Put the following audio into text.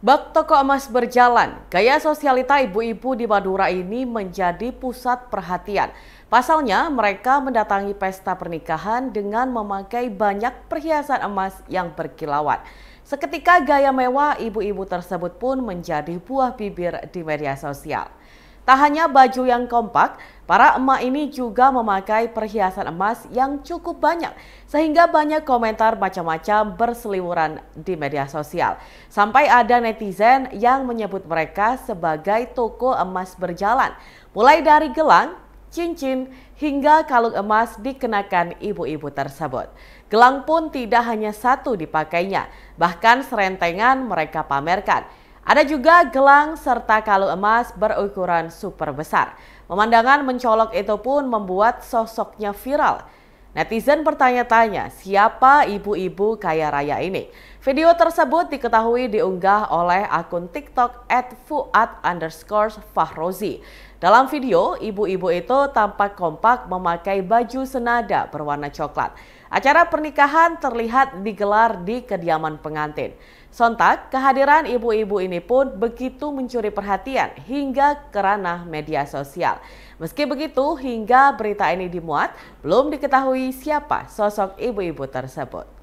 Bak toko emas berjalan, gaya sosialita ibu-ibu di Madura ini menjadi pusat perhatian. Pasalnya, mereka mendatangi pesta pernikahan dengan memakai banyak perhiasan emas yang berkilauan. Seketika gaya mewah ibu-ibu tersebut pun menjadi buah bibir di media sosial. Tak hanya baju yang kompak, para emak ini juga memakai perhiasan emas yang cukup banyak, sehingga banyak komentar macam-macam berseliweran di media sosial. Sampai ada netizen yang menyebut mereka sebagai toko emas berjalan, mulai dari gelang, cincin, hingga kalung emas dikenakan ibu-ibu tersebut. Gelang pun tidak hanya satu dipakainya, bahkan serentengan mereka pamerkan. Ada juga gelang serta kalung emas berukuran super besar. Pemandangan mencolok itu pun membuat sosoknya viral. Netizen bertanya-tanya siapa ibu-ibu kaya raya ini. Video tersebut diketahui diunggah oleh akun TikTok at Fuad underscore Fahrozi. Dalam video, ibu-ibu itu tampak kompak memakai baju senada berwarna coklat. Acara pernikahan terlihat digelar di kediaman pengantin. Sontak, kehadiran ibu-ibu ini pun begitu mencuri perhatian hingga ke ranah media sosial. Meski begitu, hingga berita ini dimuat, belum diketahui siapa sosok ibu-ibu tersebut.